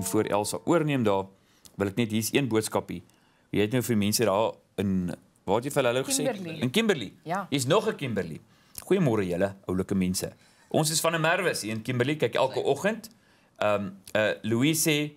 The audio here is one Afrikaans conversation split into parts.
en voor Elsa oorneem daar wil ek net hier's een boodskapie. Jy het nou vir mense daar in waar jy vir hulle gesê in Kimberley. Ja. Hier's nog 'n Kimberley. Goeiemôre julle oulike mense. Ons is van 'n Merwes hier in Kimberley kyk elke oggend. Ehm um, eh uh, Louise sê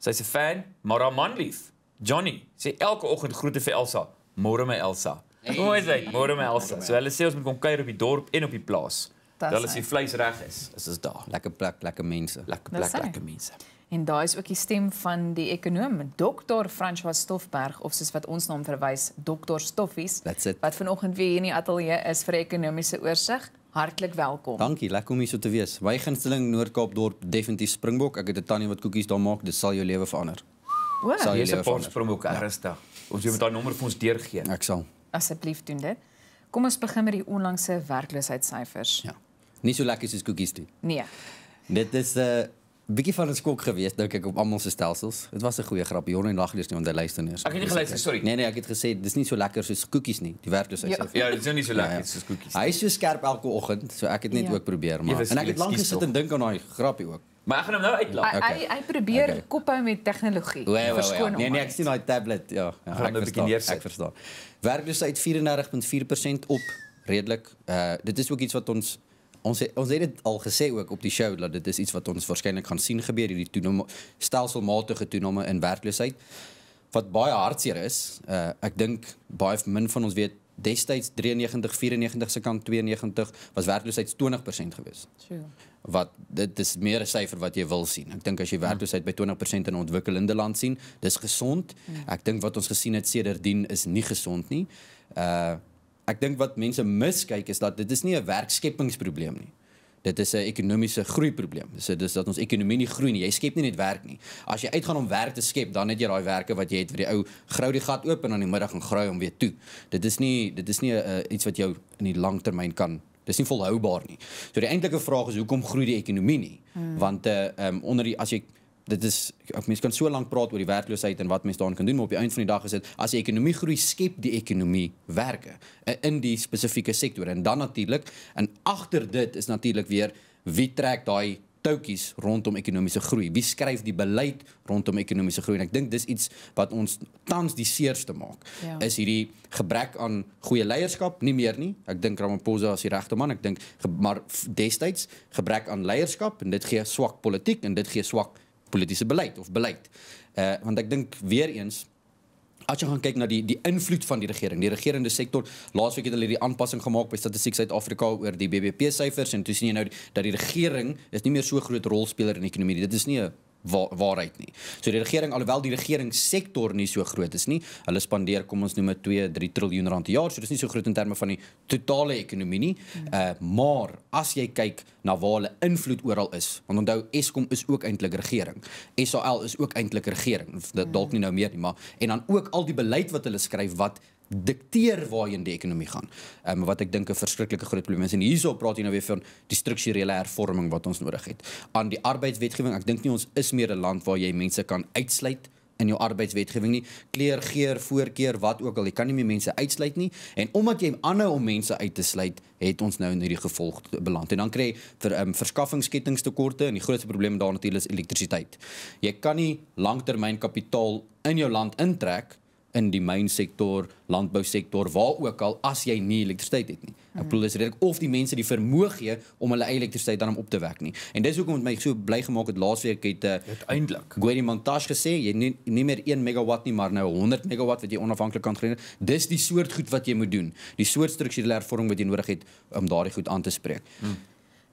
sy's 'n fan, maar haar man lief. Johnny sê elke oggend groete vir Elsa. Môre my Elsa. Hoe is dit? Môre my Elsa. So hulle sê ons moet kom kuier op die dorp en op die plaas. Dat hulle se vleis reg is. Is dit daar? Lekker plek, lekker mense. Lekker nou plek, lekker mense en daai is ook die stem van die ekonom Dr. François Stoffberg of soos wat ons na hom verwys Dr. Stoffies wat vanoggend weer hier in die ateljee is vir ekonomiese oorsig. Hartlik welkom. Dankie, lekker om hier so te wees. My gunsteling Noord-Kaap dorp definitief Springbok. Ek het 'n tannie wat koekies daar maak, dit sal jou lewe verander. O, sal jy op Springbok ernstig. Ja. Ons moet daai nommer vir ons deurgee. Ek sal. Asseblief doen dit. Kom ons begin met die onlangse werkloosheidssyfers. Ja. Nie so lekker soos koekies toe. Nee. Dit is 'n uh, eh, bietjie van 'n skok geweest dink nou ek op almal se stelsels. Dit was 'n goeie grap. Jonne lag dis nie onder luister nie. Ek het nie geluister nie, sorry. Nee nee, ek het gesê dis nie so lekker soos koekies nie. Die werkloosheid ja. sê. Ja, dis nie so lekker ja, ja. soos koekies. Hy is so skerp elke oggend, so ek het net ja. ook probeer maar. En ek het lank gesit en dink aan daai grappie ook. Maar ek gaan hom nou uitlaat. Hy ah, okay. hy probeer okay. kop hou met tegnologie. Oh, oh, oh, oh, nee nee, ek sien daai tablet. Ja, ja ek verstaan. Ek verstaan. Werkloosheid 34.4% op redelik. Uh eh, dit is ook iets wat ons ons, ons het dit al gesê ook op die show dat dit is iets wat ons waarskynlik gaan sien gebeur hierdie toename stelselmatige toename in werkloosheid wat baie hartseer is. Uh, ek dink baie min van ons weet destyds 93 94 se kant 92 was werkloosheid 20% gewees. Sure. Wat dit is meer 'n syfer wat jy wil sien. Ek dink as jy ja. werkloosheid by 20% in ontwikkelende land sien, dis gesond. Ja. Ek dink wat ons gesien het sedertdien is nie gesond nie. Uh ek dink wat mense miskyk is dat dit is nie 'n werkskepingsprobleem nie. Dit is 'n ekonomiese groei probleem. Dis dis dat ons ekonomie nie groei nie. Jy skep nie net werk nie. As jy uitgaan om werk te skep, dan het jy daai werke wat jy het vir die ou grou die gat oop en aan die middag gaan graai om weer toe. Dit is nie dit is nie 'n eh, iets wat jou in die lang termyn kan dis nie volhoubaar nie. So die eintlike vraag is hoekom groei die ekonomie nie? Hmm. Want 'n uh, eh, um, ehm, onder die as jy dit is mense kan so lank praat oor die werkloosheid en wat mense daaraan kan doen maar op die einde van die dag is dit as die ekonomie groei skep die ekonomie werke eh, in die spesifieke sektor en dan natuurlik en agter dit is natuurlik weer wie trek daai toutjies rondom ekonomiese groei wie skryf die beleid rondom ekonomiese groei en ek dink dis iets wat ons tans die seerste maak ja. is hierdie gebrek aan goeie leierskap nie meer nie ek dink Ramaphosa is die regte man ek dink maar destyds gebrek aan leierskap en dit gee swak politiek en dit gee swak politieke beleid of beleid. Uh, want ik denk weer eens. As jy gaan kyk na die die invloed van die regering, die regerende sektor, laasweek het hulle hierdie aanpassing gemaak by Statistiek Suid-Afrika oor die BBP syfers en toe sien jy nou dat die regering is nie meer so groot rolspeler in die ekonomie nie. Dit is nie 'n waar, waarheid nie. So die regering alhoewel die regering sektor nie so groot is nie, hulle spandeer kom ons noem dit 2, 3 triljoen rand per jaar, so dis nie so groot in terme van die totale ekonomie nie. Hmm. Eh mm. uh, maar as jy kyk na waar hulle invloed oral is, want onthou Eskom is ook eintlik regering. SAL is ook eintlik regering. Dit hmm. dalk nie nou meer nie, maar en dan ook al die beleid wat hulle skryf wat dikteer waarheen die ekonomie gaan. Ehm um, wat ek dink 'n verskriklike groot probleem is en hierso praat jy nou weer van die strukturele hervorming wat ons nodig het. Aan die arbeidswetgewing, ek dink nie ons is meer 'n land waar jy mense kan uitsluit in jou arbeidswetgewing nie. Kleer geer, voorkeur, wat ook al, jy kan nie meer mense uitsluit nie en omdat jy aanhou om mense uit te sluit, het ons nou in hierdie gevolg beland. En dan kry jy vir ehm um, verskaffingsketTINGstekorte en die grootste probleem daar natuurlik is elektrisiteit. Jy kan nie langtermyn kapitaal in jou land intrek nie in die mynsektor, landbousektor, waar ook al as jy nie elektrisiteit het nie. Ek bedoel is redelik of die mense die vermoë gee om hulle elektrisiteit dan om op te wek nie. En dis hoekom het my so bly gemaak het laasweek het eh, uiteindelik uh, Gwerie Montage gesê jy nie, nie meer 1 megawatt nie, maar nou 100 megawatt wat jy onafhanklik kan gee. Dis die soort goed wat jy moet doen. Die soort strukturele hervorming wat jy nodig het om daardie goed aan te spreek. Hmm.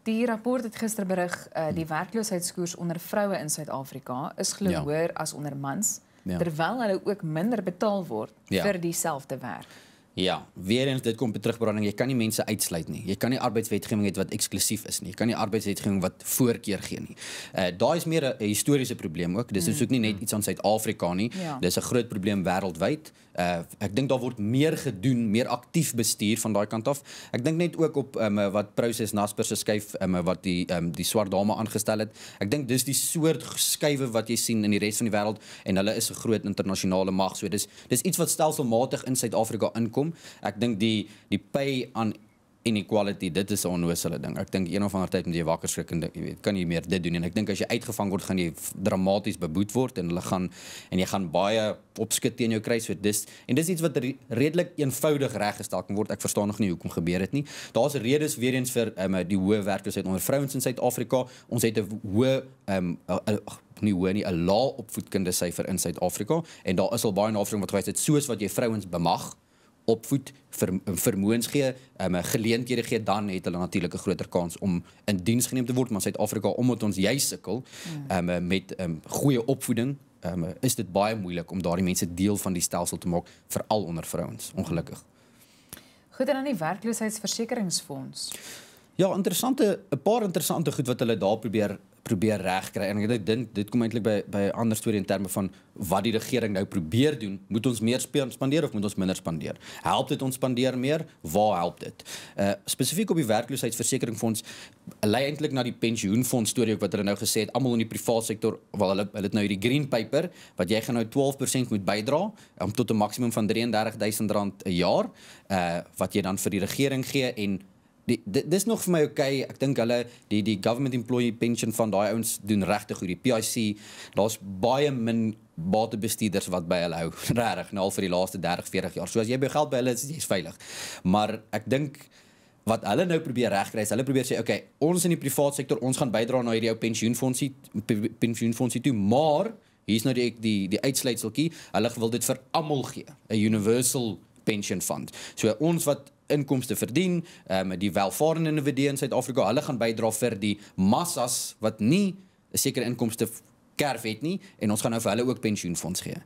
Die rapport het gister berig uh, die hmm. werkloosheidskoers onder vroue in Suid-Afrika is glo ja. hoër as onder mans ja. terwyl hulle er ook minder betaal word ja. vir dieselfde werk. Ja, weer eens dit kom by terugbranding. Jy kan nie mense uitsluit nie. Jy kan nie arbeidswetgewing hê wat eksklusief is nie. Jy kan nie arbeidswetgewing wat voorkeur gee nie. Uh eh, daai is meer 'n historiese probleem ook. Dis mm, is ook nie net mm. iets aan Suid-Afrika nie. Ja. Dis 'n groot probleem wêreldwyd. Uh ek dink daar word meer gedoen, meer aktief bestuur van daai kant af. Ek dink net ook op um wat Proses Naspers se skuif um ehm, wat die um die swart dame aangestel het. Ek dink dis die soort skuwe wat jy sien in die res van die wêreld en hulle is 'n groot internasionale mag. So dis dis iets wat stelselmatig in Suid-Afrika inkom kom. Ek dink die die pay aan inequality dit is 'n onnoosele ding. Ek dink een of ander tyd moet jy wakker skrik en jy weet, kan jy meer dit doen en ek dink as jy uitgevang word gaan jy dramaties beboet word en hulle gaan en jy gaan baie opskit teen jou kry so dis en dis iets wat re redelik eenvoudig reggestel kan word. Ek verstaan nog nie hoekom gebeur dit nie. Daar's redes weer eens vir um, die hoë werkloosheid onder vrouens in Suid-Afrika. Ons het 'n hoë um, nie hoë nie 'n lae opvoedkundige syfer in Suid-Afrika en daar is al baie navorsing wat gewys het soos wat jy vrouens bemag opvoed ver, vermoëns gee, um, geleenthede gee, dan het hulle natuurlik 'n groter kans om in diens geneem te word, maar Suid-Afrika omdat ons jy sukkel ja. um, met um, goeie opvoeding Um, is dit baie moeilik om daardie mense deel van die stelsel te maak veral onder vrouens ongelukkig. Goed en dan die werkloosheidsversekeringsfonds. Ja, interessante 'n paar interessante goed wat hulle daar probeer probeer regkry en ek dink dit kom eintlik by by ander storie in terme van wat die regering nou probeer doen, moet ons meer spandeer of moet ons minder spandeer? Help dit ons spandeer meer? Waar help dit? Uh spesifiek op die werkloosheidsversekeringsfonds lei eintlik na die pensioenfonds storie ook wat hulle nou gesê het almal in die private sektor, wel hulle hulle het nou hierdie green paper wat jy gaan nou 12% moet bydra om um, tot 'n maksimum van R33000 'n jaar uh wat jy dan vir die regering gee en die dis nog vir my okay. Ek dink hulle die die government employee pension van daai ouens doen regtig goed. Die PIC, daar's baie min batebestuurders wat by hulle hou. Regtig, nou al vir die laaste 30, 40 jaar. So as jy jou geld by hulle is, jy's veilig. Maar ek dink wat hulle nou probeer regkry is, hulle probeer sê okay, ons in die private sektor, ons gaan bydra na hierdie ou pensioenfondsie pensioenfondsie toe, maar hier's nou die die die uitsluitseltjie. Hulle wil dit vir almal gee, 'n universal pension fund. So ons wat inkomste verdien, ehm um, die welvarende individue in Suid-Afrika, hulle gaan bydra vir die massas wat nie 'n sekere inkomste kerf het nie en ons gaan nou vir hulle ook pensioenfonds gee.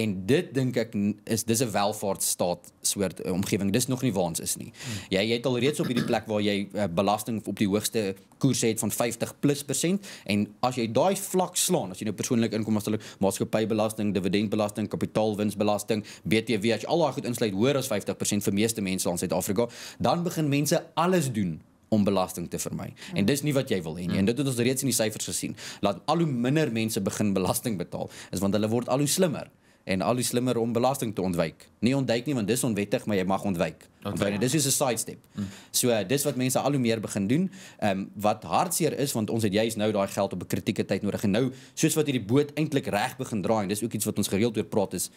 En dit dink ek is dis 'n welvaartsstaat soort eh, omgewing. Dis nog nie waar ons is nie. Jy jy het al reeds op hierdie plek waar jy eh, belasting op die hoogste koers het van 50 plus persent en as jy daai vlak slaan, as jy nou persoonlike inkomste, maatskappybelasting, dividendbelasting, kapitaalwinstbelasting, BTW as jy al daai goed insluit, hoër as 50% vir meeste mense in Suid-Afrika, dan begin mense alles doen om belasting te vermy. Mm. En dis nie wat jy wil hê nie. Mm. En dit het ons reeds in die syfers gesien. Laat al hoe minder mense begin belasting betaal, is want hulle word al hoe slimmer en al hoe slimmer om belasting te ontwyk. Nie ontduik nie want dis onwettig, maar jy mag ontwyk. Okay. Want dit is 'n side step. Mm. So dis wat mense al hoe meer begin doen. Ehm um, wat hartseer is want ons het juis nou daai geld op 'n kritieke tyd nodig en nou soos wat hierdie boot eintlik reg begin draai en dis ook iets wat ons gereeld oor praat is.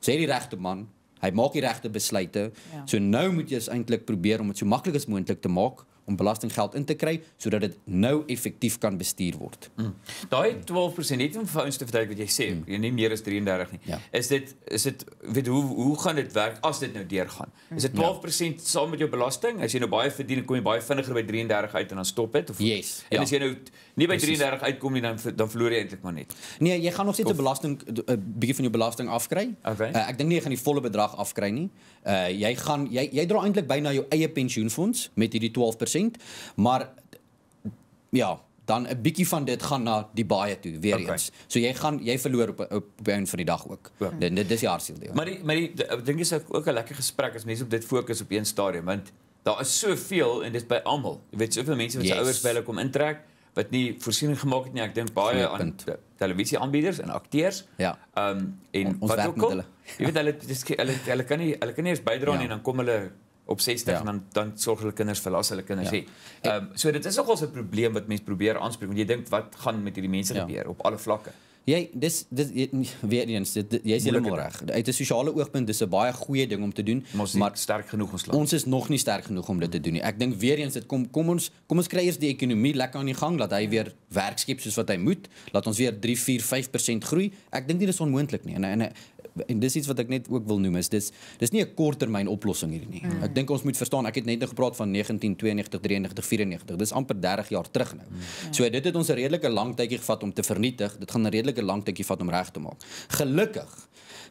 Sê die regte man, hy maak die regte besluite. Ja. So nou moet jy eens eintlik probeer om dit so maklik as moontlik te maak om belastinggeld in te kry sodat dit nou effektief kan bestuur word. Mm. Daai 12% net om vir ons te verduidelik wat jy sê, mm. jy nie meer as 33 nie. Ja. Is dit is dit weet hoe hoe gaan dit werk as dit nou deurgaan? Is dit 12% ja. saam met jou belasting? As jy nou baie verdien, kom jy baie vinniger by 33 uit en dan stop dit of yes, en ja. as jy nou nie by 33 uitkom nie dan dan verloor jy eintlik maar net. Nee, jy gaan nog steeds 'n belasting 'n bietjie van jou belasting afkry. Okay. Uh, eh, ek dink nie jy gaan die volle bedrag afkry nie. Uh jy gaan jy jy dra eintlik by na jou eie pensioenfonds met hierdie 12%, maar ja, dan 'n bietjie van dit gaan na die baie toe weer okay. eens. So jy gaan jy verloor op op op een van die dag ook. Ja. Dit dit is die hartseel deel. Ja. Maar die, maar ek dink is ook 'n lekker gesprek as mense op dit fokus op een stadium, want daar is soveel en dit is by almal. Jy weet soveel mense wat se yes. ouers by hulle kom intrek wat nie voorsiening gemaak het nie. Ek dink baie aan televisieaanbieders en akteurs. Ja. Ehm um, en On, wat ook al. Jy weet hulle hulle hulle kan nie hulle kan nie eens bydra nie ja. en dan kom hulle op 60 ja. en dan dan sorg hulle kinders verlaas hulle kinders hè. Ja. Ehm um, so dit is nogal 'n probleem wat mense probeer aanspreek want jy dink wat gaan met hierdie mense ja. gebeur op alle vlakke. Jy dis dis weer eens dit, dit jy is heeltemal reg. Uit 'n sosiale oogpunt dis 'n baie goeie ding om te doen, maar, maar sterk genoeg ons land. Ons is nog nie sterk genoeg om dit te doen nie. Ek dink weer eens dit kom kom ons kom ons kry eers die ekonomie lekker aan die gang dat hy ja. weer werk skep soos wat hy moet, laat ons weer 3 4 5% groei. Ek dink nie dis onmoontlik nie. En en en dis iets wat ek net ook wil noem is dis dis nie 'n korttermyn oplossing hier nie. Mm. Ek dink ons moet verstaan, ek het net nou gepraat van 1992, 93, 94. Dis amper 30 jaar terug nou. Mm. Ja. So dit het ons 'n redelike lang tydjie gevat om te vernietig. Dit gaan 'n redelike lang tydjie vat om reg te maak. Gelukkig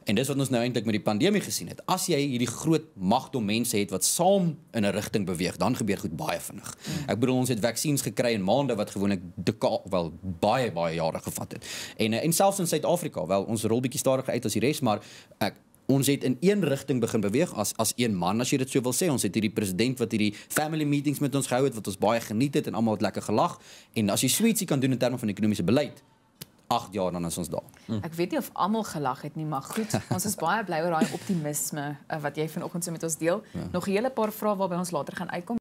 En dis wat ons nou eintlik met die pandemie gesien het. As jy hierdie groot magdom mense het wat saam in 'n rigting beweeg, dan gebeur goed baie vinnig. Hmm. Ek bedoel ons het vaksines gekry in maande wat gewoonlik wel baie baie jare gevat het. En eh, en selfs in Suid-Afrika, wel ons rol bietjie stadiger uit as die res, maar ek Ons het in een rigting begin beweeg as as een man as jy dit so wil sê. Ons het hierdie president wat hierdie family meetings met ons gehou het wat ons baie geniet het en almal het lekker gelag. En as jy sweetie kan doen in terme van ekonomiese beleid, 8 jaar dan as ons daar. Mm. Ek weet nie of almal gelag het nie, maar goed, ons is baie bly oor daai optimisme uh, wat jy vanoggend so met ons deel. Ja. Nog 'n hele paar vrae waarby ons later gaan uitkom.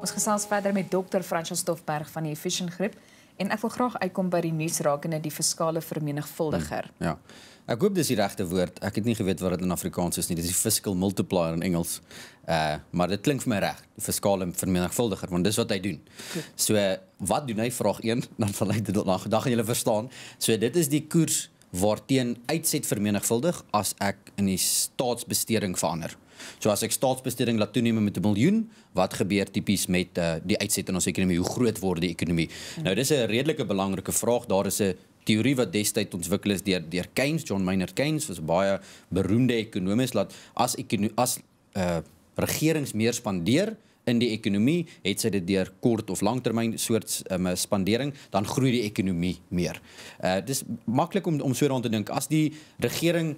Ons gesels verder met dokter Frans van Stoffberg van die Efficient Groep en ek wil graag uitkom by die nuus rakende die fiskale vermenigvuldiger. Hmm, ja. Ek hoop dis die regte woord. Ek het nie geweet wat dit in Afrikaans is nie. Dis die fiscal multiplier in Engels. Uh, maar dit klink vir my reg. Die fiskale vermenigvuldiger, want dis wat hy doen. Goed. So, wat doen hy? Vraag 1, dan sal jy dit na gedagte jy verstaan. So, dit is die koers waarteen uitset vermenigvuldig as ek in die staatsbesteding verander. So as ek staatsbesteding laat toeneem met 'n miljoen, wat gebeur tipies met uh, die uitset in ons ekonomie? Hoe groot word die ekonomie? Hmm. Nou dis 'n redelike belangrike vraag. Daar is 'n teorie wat destyds ontwikkel is deur deur Keynes, John Maynard Keynes, was 'n baie beroemde ekonomus laat as econo, as uh, eh, regerings meer spandeer in die ekonomie, het sy dit deur kort of langtermyn soort um, ehm, spandering, dan groei die ekonomie meer. Uh dis maklik om om so daaraan te dink as die regering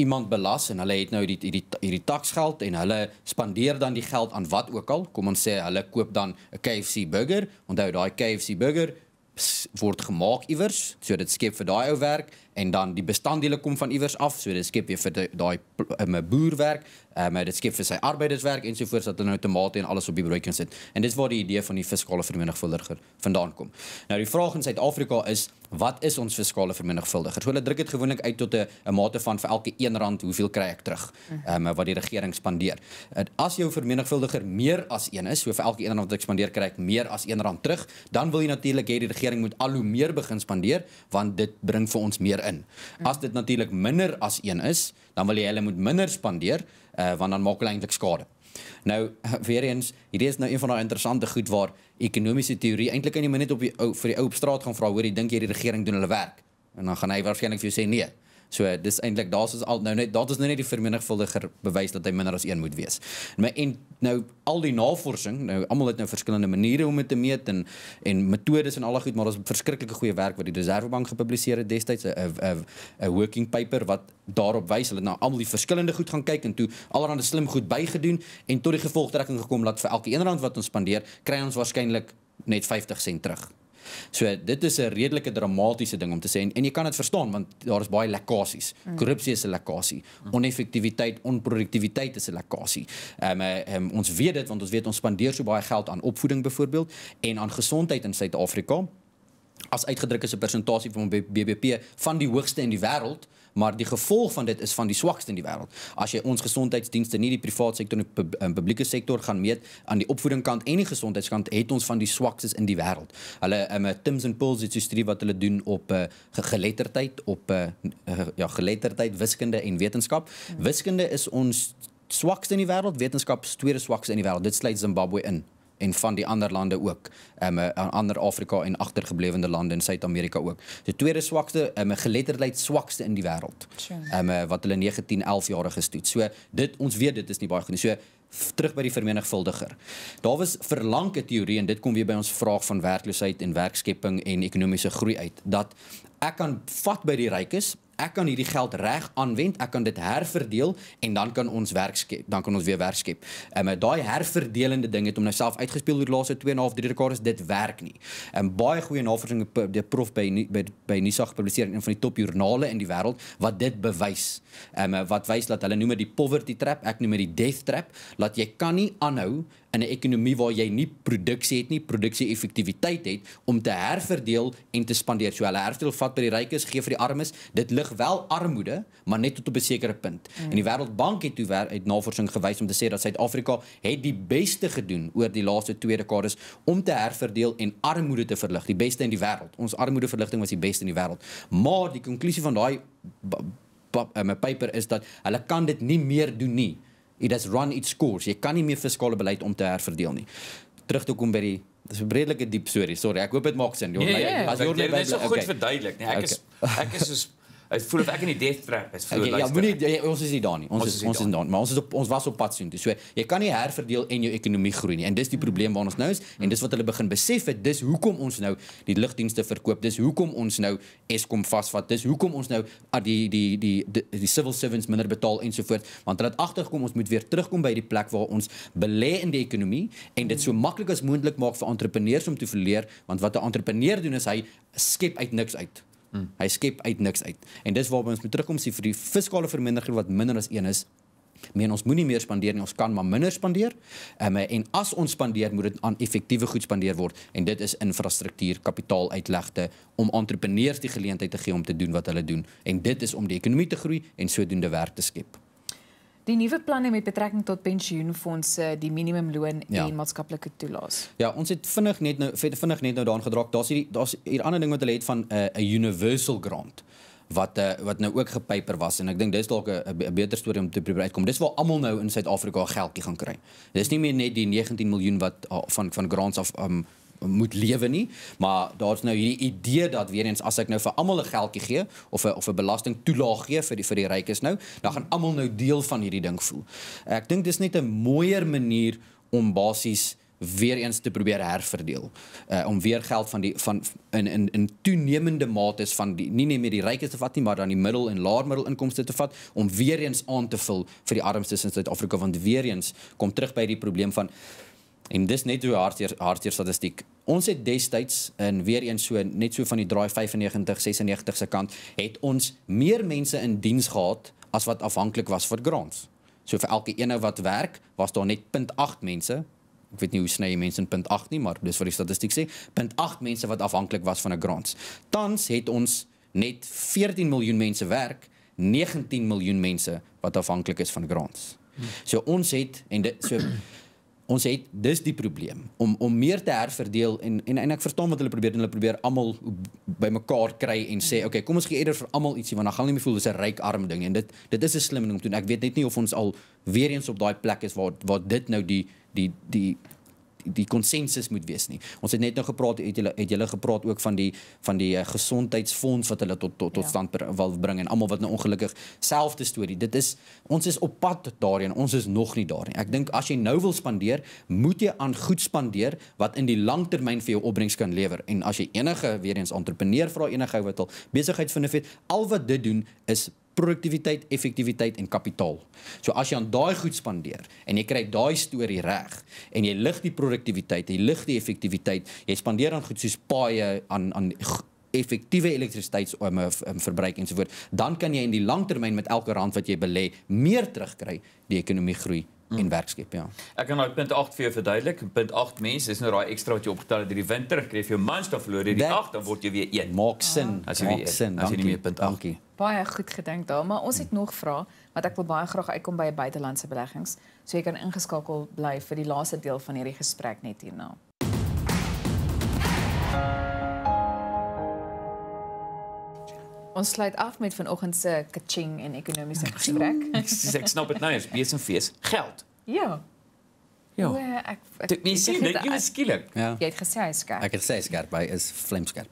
iemand belas en hulle het nou die die hierdie taksgeld en hulle spandeer dan die geld aan wat ook al. Kom ons sê hulle koop dan 'n KFC burger. Onthou daai KFC burger word gemaak iewers, so dit skep vir daai ou werk en dan die bestanddele kom van iewers af, so dit skep weer vir daai 'n um, boerwerk, um, dit skep vir sy arbeiderswerk en so voort dat hulle nou tomate en alles op die broodjies sit. En dis waar die idee van die fiskale vermenigvuldiger vandaan kom. Nou die vraag in Suid-Afrika is, wat is ons fiskale vermenigvuldiger? So hulle druk dit gewoonlik uit tot 'n mate van vir elke R1 hoeveel kry ek terug? Ehm um, wat die regering spandeer. As jou vermenigvuldiger meer as 1 is, so vir elke R1 wat ek spandeer kry ek meer as R1 terug, dan wil jy natuurlik hê die regering moet al hoe meer begin spandeer want dit bring vir ons meer in. As dit natuurlik minder as 1 is, dan wil jy hulle moet minder spandeer uh, want dan maak hulle eintlik skade. Nou weer eens, hierdie is nou een van daai interessante goed waar ekonomiese teorie eintlik in die minuut op die ou vir die ou op straat gaan vra hoor, jy dink hierdie regering doen hulle werk? En dan gaan hy waarskynlik vir jou sê nee. So dis eintlik daar's ons al nou net daar is nou net die vermenigvuldiger bewys dat hy minder as 1 moet wees. En my en nou al die navorsing, nou almal het nou verskillende maniere om dit te meet en en metodes en al daai goed, maar daar's verskriklike goeie werk wat die Reservebank gepubliseer het destyds 'n 'n working paper wat daarop wys hulle nou almal die verskillende goed gaan kyk en toe allerlei slim goed bygedoen en tot die gevolgtrekking gekom dat vir elke 1 rand wat ons spandeer, kry ons waarskynlik net 50 sent terug So dit is 'n redelike dramatiese ding om te sê en, en jy kan dit verstaan want daar is baie lekkasies. Mm. Korrupsie is 'n lekkasie. Oneffektiwiteit, onproduktiwiteit is 'n lekkasie. Ehm um, um, ons weet dit want ons weet ons spandeer so baie geld aan opvoeding byvoorbeeld en aan gesondheid in Suid-Afrika. As uitgedruk is 'n persentasie van BBP van die hoogste in die wêreld, maar die gevolg van dit is van die swakste in die wêreld. As jy ons gesondheidsdienste nie die private sektor en eh, die publieke sektor gaan meet aan die opvoedingkant en die gesondheidskant het ons van die swakstes in die wêreld. Hulle um, Tims and Pulls het 'n studie wat hulle doen op uh, geletterdheid op uh, ja geletterdheid wiskunde en wetenskap. Hmm. Wiskunde is ons swakste in die wêreld, wetenskap is tweede swakste in die wêreld. Dit sluit Zimbabwe in en van die ander lande ook. Ehm um, ander Afrika en agtergeblewende lande in Suid-Amerika ook. Die tweede swakste, ehm um, geletterdheid swakste in die wêreld. Ehm um, wat hulle 19, 11 jare gestoet. So dit ons weet dit is nie baie goed nie. So terug by die vermenigvuldiger. Daar was verlangde teorieë en dit kom weer by ons vraag van werkloosheid en werkskepping en ekonomiese groei uit dat ek kan vat by die rykes ek kan hierdie geld reg aanwend, ek kan dit herverdeel en dan kan ons werk skep, dan kan ons weer werk skep. Ehm um, daai herverdelende ding het om nou self uitgespeel oor die laaste 2.5 3 dekades dit werk nie. Ehm um, baie goeie navorsing eh, die prof by by by Nisa gepubliseer in een van die top joernale in die wêreld wat dit bewys. Ehm um, wat wys dat hulle noem dit die poverty trap, ek noem dit die death trap, dat jy kan nie aanhou in 'n ekonomie waar jy nie produksie het nie, produksie effektiwiteit het om te herverdeel en te spandeer. So hulle herverdeel vat by die rykes, gee vir die armes. Dit lig wel armoede, maar net tot 'n sekere punt. Mm. En die Wêreldbank het toe wer, het navorsing gewys om te sê dat Suid-Afrika het die beste gedoen oor die laaste twee dekades om te herverdeel en armoede te verlig, die beste in die wêreld. Ons armoedeverligting was die beste in die wêreld. Maar die konklusie van daai 'n eh, paper is dat hulle kan dit nie meer doen nie it has run its course. Jy kan nie meer fiskale beleid om te herverdeel nie. Terug toe kom by die dis 'n redelike diep storie. Sorry, ek hoop dit maak sin. Jy nee, nee, nee, nee, is so goed okay. verduidelik, nee. Ek okay. is ek is so is voel of ek in die death trap is vir okay, ja, moenie ja, ja, ons is nie daar nie. Ons, ons is, is ons daan. is daar, maar ons is op ons was op pad soontoe. So jy kan nie herverdeel en jou ekonomie groei nie. En dis die hmm. probleem waarna ons nou is en dis wat hulle begin besef het. Dis hoekom ons nou die ligdienste verkoop. Dis hoekom ons nou Eskom vasvat. Dis hoekom ons nou ah, die die die die, die civil servants minder betaal en so voort. Want hulle het agtergekom ons moet weer terugkom by die plek waar ons belê in die ekonomie en dit so hmm. maklik as moontlik maak vir entrepreneurs om te verleer, want wat 'n entrepreneur doen is hy skep uit niks uit. Mm. Hy skep uit niks uit. En dis waarby ons moet terugkom sien vir die fiskale vermindering wat minder as 1 is. Men ons moenie meer spandeer nie, ons kan maar minder spandeer. Um, en as ons spandeer, moet dit aan effektiewe goed spandeer word en dit is infrastruktuur, kapitaaluitlegte om entrepreneurs die geleentheid te gee om te doen wat hulle doen en dit is om die ekonomie te groei en sodoende werk te skep. Die nuwe planne met betrekking tot pensioenfondse, die minimumloon ja. en maatskaplike toelaas. Ja, ons het vinnig net nou vinnig net nou daaraan gedraak. Daar's hier daar's hier 'n ander ding wat hulle het van 'n uh, eh, universal grant wat uh, wat nou ook gepyper was en ek dink dis dalk 'n beter storie om te probeer uitkom. Dis waar almal nou in Suid-Afrika geldjie gaan kry. Dis nie meer net die 19 miljoen wat uh, van van grants af um, moet lewe nie, maar daar's nou hierdie idee dat weer eens as ek nou vir almal 'n geldjie gee of 'n of 'n belasting toelaag gee vir die vir die rykes nou, dan gaan almal nou deel van hierdie ding voel. Ek dink dis net 'n mooier manier om basies weer eens te probeer herverdeel. Uh om weer geld van die van in in in toenemende mate van die nie net met die rykes te vat nie, maar dan die middel en laer middelinkomste te vat om weer eens aan te vul vir die armstes in Suid-Afrika want weer eens kom terug by die probleem van En dis net hoe hartseer hartseer statistiek. Ons het destyds in weer eens so net so van die draai 95 96 se kant het ons meer mense in diens gehad as wat afhanklik was vir grants. So vir elke een wat werk, was daar net 0.8 mense. Ek weet nie hoe sny jy mense in 0.8 nie, maar dis wat die statistiek sê, 0.8 mense wat afhanklik was van 'n grants. Tans het ons net 14 miljoen mense werk, 19 miljoen mense wat afhanklik is van grants. So ons het en dit so ons het dis die probleem om om meer te herverdeel en en eintlik verstaan wat hulle probeer doen hulle probeer almal bymekaar kry en sê okay kom ons gee eerder vir almal ietsie want dan gaan hulle nie voel dis 'n ryk arm ding en dit dit is 'n slim ding om te doen ek weet net nie of ons al weer eens op daai plek is waar waar dit nou die die die die konsensus moet wees nie. Ons het net nou gepraat het julle het julle gepraat ook van die van die eh, gesondheidsfonds wat hulle tot tot tot ja. stand wil bring en almal wat nou ongelukkig selfde storie. Dit is ons is op pad daarin. Ons is nog nie daar nie. Ek dink as jy nou wil spandeer, moet jy aan goed spandeer wat in die langtermyn vir jou opbrengs kan lewer. En as jy enige weer eens entrepreneur vra enige ou wat al besigheid vind, al wat dit doen is produktiwiteit, effektiwiteit en kapitaal. So as jy aan daai goed spandeer en jy kry daai storie reg en jy lig die produktiwiteit, jy lig die effektiwiteit, jy spandeer aan goed soos paaie aan aan effektiewe elektrisiteitsverbruik um, um, en so voort, dan kan jy in die langtermyn met elke rand wat jy belê meer terugkry, die ekonomie groei in hmm. werkskep ja. Ek kan daai punt 8 vir jou verduidelik. Punt 8 mense, dis nou daai ekstra wat jy opgetel het hierdie winter, kry jy jou manstof verloor hierdie 8, dan word jy weer 1. Maak sin. As jy weer sin, as jy nie meer punt 8 nie baie goed gedink daar, maar ons het nog vrae want ek wil baie graag uitkom by 'n buitelandse beleggings. So jy kan ingeskakel bly vir die laaste deel van hierdie gesprek net hierna. Ons sluit af met vanoggend se kaching en ekonomiese gesprek. Dis ek snap dit nou, is besin fees geld. Ja. Ja. Ek ek, ek, ek, ek, ek, ek, ek, ek, ek, ek skielik. Ja. Jy het gesê hy skerp. Ek het gesê skerp, hy is flim skerp.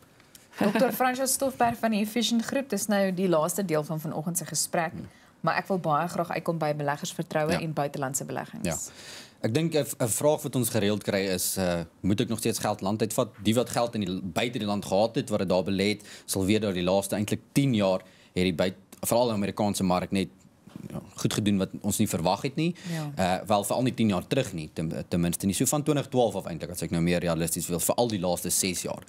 Dr. Francois Stoffberg van die Efficient Groep, dis nou die laaste deel van vanoggend se gesprek, hmm. maar ek wil baie graag uitkom by beleggersvertroue ja. en buitelandse beleggings. Ja. Ek dink 'n vraag wat ons gereeld kry is, uh, moet ek nog steeds geld land uit vat? Die wat geld in die buite die land gehad het, wat dit daar belê het, sal weer oor die laaste eintlik 10 jaar het die buite veral die Amerikaanse mark net ja, goed gedoen wat ons nie verwag het nie. Ja. Uh wel veral nie 10 jaar terug nie, ten, ten minste nie so van 2012 af eintlik as ek nou meer realisties wil, veral die laaste 6 jaar.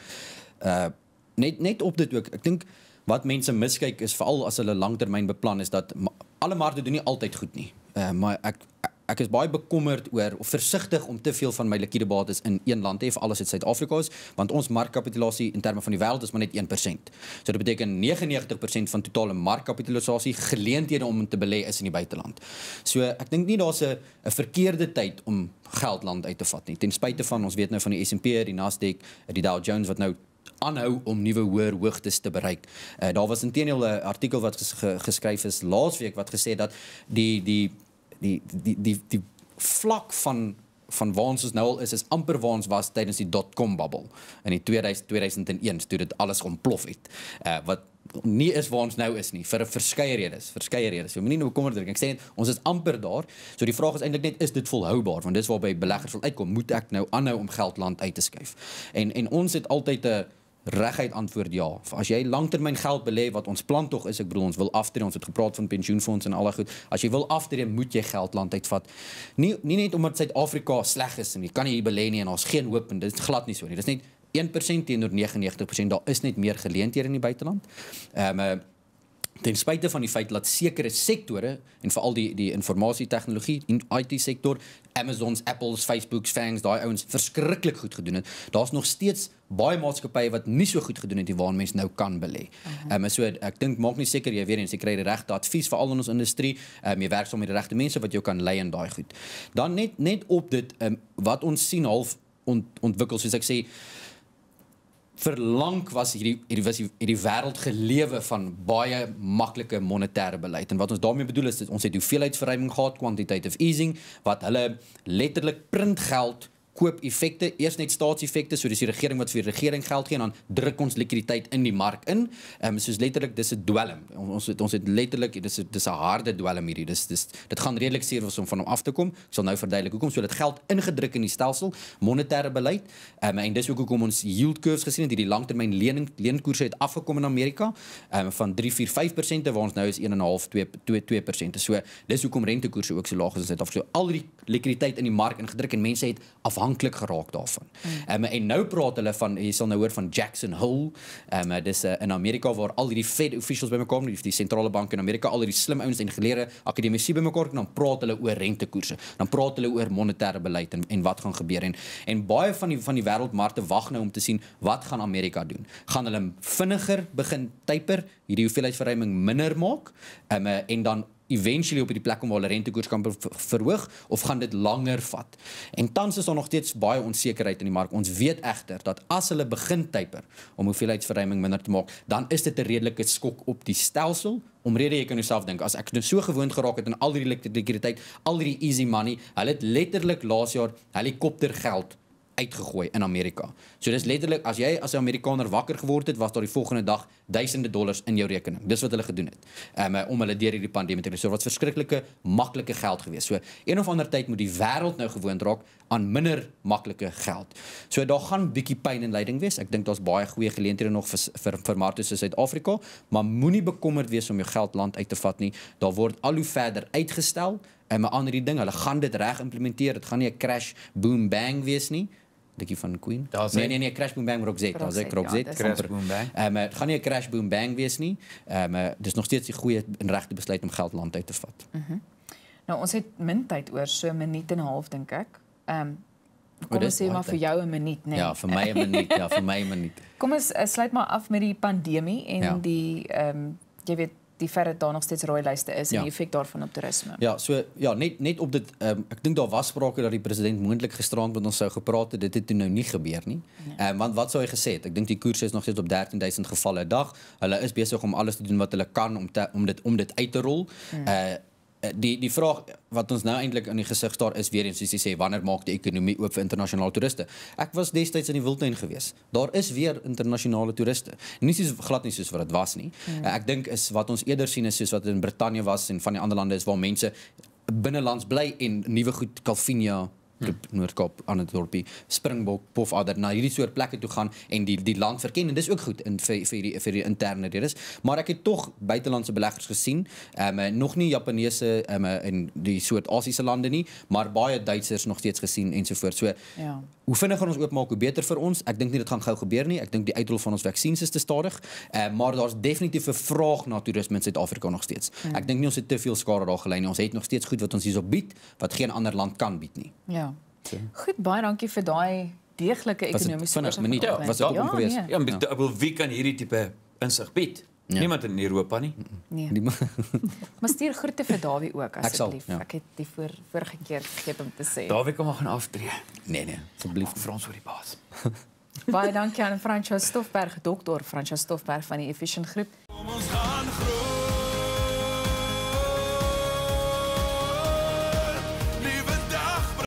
Uh net net op dit ook. Ek dink wat mense miskyk is veral as hulle langtermyn beplan is dat ma, alle markte doen nie altyd goed nie. Uh, maar ek ek is baie bekommerd oor of versigtig om te veel van my likwide bates in een land te hê vir alles uit Suid-Afrika is, want ons markkapitalisasie in terme van die wêreld is maar net 1%. So dit beteken 99% van totale markkapitalisasie geleenthede om te belê is in die buiteland. So ek dink nie daar's 'n 'n verkeerde tyd om geld land uit te vat nie. Ten spyte van ons weet nou van die S&P, die Nasdaq, die Dow Jones wat nou aanhou om nuwe hoër hoogtes te bereik. Uh, daar was intedeel 'n artikel wat ges, ge, geskryf is laasweek wat gesê het dat die die die die die, die, die vlak van van waar ons nou al is is amper waar ons was tydens die dotcom bubble in die 2000 2001 toe dit alles ontplof het. Uh, wat nie is waar ons nou is nie vir 'n verskeie redes, verskeie redes. So moenie nou bekommerd raak. Ek sê net ons is amper daar. So die vraag is eintlik net is dit volhoubaar? Want dis waar by beleggers wil uitkom, moet ek nou aanhou om geld land uit te skuif? En en ons het altyd 'n reguit antwoord ja. As jy langtermyn geld belê wat ons plan tog is, ek bedoel ons wil aftree, ons het gepraat van pensioenfonds en al daai goed. As jy wil aftree, moet jy geld land uitvat. Nie nie net omdat Suid-Afrika sleg is en jy kan nie hier belê nie en ons geen hoop en dit is glad nie so nie. Dis net 1% teenoor 99%. Daar is net meer geleenthede in die buiteland. Ehm um, ten spyte van die feit dat sekere sektore en veral die die informasietechnologie en IT sektor, Amazons, Apples, Facebooks, Fangs, daai ouens verskriklik goed gedoen het, daar's nog steeds baie maatskappye wat nie so goed gedoen het nie waar mense nou kan belê. Ehm um, so ek dink maak nie seker jy weet eens jy kry die regte advies veral in ons industrie. Ehm um, jy werk saam met die regte mense wat jou kan lei in daai goed. Dan net net op dit ehm um, wat ons sien half ont, ontwikkel soos ek sê vir lank was hierdie hierdie was hierdie wêreld gelewe van baie maklike monetêre beleid en wat ons daarmee bedoel is, is ons het hoeveelheidsverruiming gehad quantitative easing wat hulle letterlik printgeld koop effekte, eers net staatseffekte, so dis die regering wat vir die regering geld gee en dan druk ons likwiditeit in die mark in. Ehm um, soos letterlik dis 'n dwelm. Ons het ons het letterlik dis dis 'n harde dwelm hierdie. Dis dis dit gaan redelik seer om van hom af te kom. Ek sal nou verduidelik hoekom so dit geld ingedruk in die stelsel, monetêre beleid. Ehm um, en dis ook hoekom ons yield curves gesien het hierdie langtermyn lening leenkoerse het afgekom in Amerika ehm um, van 3.45% te waar ons nou is 1.5 2 2%. So dis hoekom rentekoerse ook so laag is in Suid-Afrika. So al die likwiditeit in die mark ingedruk en mense het afhaal afhanklik geraak daarvan. Mm. Um, en nou praat hulle van jy sal nou hoor van Jackson Hole. Ehm um, dis uh, in Amerika waar al hierdie Fed officials bymekaar kom, die sentrale bank in Amerika, al hierdie slim ouens en geleerde akademisië bymekaar kom, dan praat hulle oor rentekoerse. Dan praat hulle oor monetêre beleid en en wat gaan gebeur en en baie van die van die wêreldmarkte wag nou om te sien wat gaan Amerika doen. Gaan hulle vinniger begin typer, hierdie hoeveelheidsverruiming minder maak? Ehm um, uh, en dan eventually op die plek om waar hulle rentekoers kan verhoog of gaan dit langer vat. En tans is daar nog steeds baie onsekerheid in die mark. Ons weet egter dat as hulle begin typer om hoeveelheidsverruiming minder te maak, dan is dit 'n redelike skok op die stelsel. Omrede jy kan jouself dink as ek nou so gewoond geraak het aan al hierdie likwiditeit, al hierdie easy money, hulle het letterlik laas jaar helikoptergeld uitgegooi in Amerika. So dis letterlik as jy as 'n Amerikaner wakker geword het, was daar die volgende dag duisende dollars in jou rekening. Dis wat hulle gedoen het. Um om hulle deur hierdie pandemie te kry. So wat verskriklike maklike geld gewees. So een of ander tyd moet die wêreld nou gewoond raak aan minder maklike geld. So daar gaan bietjie pyn en lyding wees. Ek dink daar's baie goeie geleenthede nog vir vir, vir Martus in Suid-Afrika, maar moenie bekommerd wees om jou geld land uit te vat nie. Daar word al hoe verder uitgestel. En 'n ander ding, hulle gaan dit reg implementeer. Dit gaan nie 'n crash boom bang wees nie daqui van Queen. Das nee nee nee, Crash Boom Bang maar ook Z, daar's ek Rock Z. Ja, Crash Boom Bang. Ehm um, gaan nie 'n Crash Boom Bang wees nie. Ehm um, dis nog steeds die goeie en regte besluit om geld land uit te vat. Mhm. Mm nou ons het min tyd oor, so 'n minuut en 'n half dink ek. Ehm um, kom ons sê maar vir jou 'n minuut net. Ja, vir my 'n minuut, ja, vir my 'n minuut. Kom ons uh, sluit maar af met die pandemie en ja. die ehm um, jy weet die verre daar nog steeds rooi lyste is ja. en die effek daarvan op toerisme. Ja, so ja, net net op dit um, ek dink daar was sprake dat die president moontlik gisterand met ons sou gepraat het, dit het toe nou nie gebeur nie. Nee. Ehm um, want wat sou hy gesê het? Ek dink die koers is nog steeds op 13000 gevalle 'n dag. Hulle is besig om alles te doen wat hulle kan om te, om dit om dit uit te rol. Hmm. Uh Eh, die die vraag wat ons nou eintlik in die gesig staar is weer eens soos jy sê wanneer maak die ekonomie oop vir internasionale toeriste. Ek was destyds in die Wildtuin gewees. Daar is weer internasionale toeriste. Nie soos glad nie soos wat dit was nie. Ja. Eh, ek dink is wat ons eerder sien is soos wat in Brittanje was en van die ander lande is waar mense binnelands bly en nuwe goed Calvinia Noordkaap aan 'n dorpie Springbok of ander na hierdie soort plekke toe gaan en die die land verken en dis ook goed in vir vir die vir die interne redes maar ek het tog buitelandse beleggers gesien ehm um, nog nie Japaneese um, ehm, in eh, die soort Asiëse lande nie maar baie Duitsers nog steeds gesien ensovoorts so ja Hoe vinnig gaan ons oopmaak hoe beter vir ons? Ek dink nie dit gaan gou gebeur nie. Ek dink die uitrol van ons vaksins is te stadig. Eh maar daar's definitief 'n vraag na toerisme in Suid-Afrika nog steeds. Ja. Ek dink nie ons het te veel skare daar gelei nie. Ons het nog steeds goed wat ons hierso bied wat geen ander land kan bied nie. Ja. Goed, baie dankie vir daai deeglike ekonomiese oorsig. 20 minute was dit ja, ja, ja, ook geweest. Nee. Ja, ek ja, wil ja. wie kan hierdie tipe insig bied? Ja. Niemand in Europa nie. Nee. Maar stuur groete vir Dawie ook asseblief. Ek, ja. ek het die voor vorige keer vergeet om te sê. Dawie kom gaan aftree. Nee nee, asseblief vir ons oor die baas. baie dankie aan Francois Stoffberg, dokter Francois Stoffberg van die Efficient Groep. Kom ons gaan groet.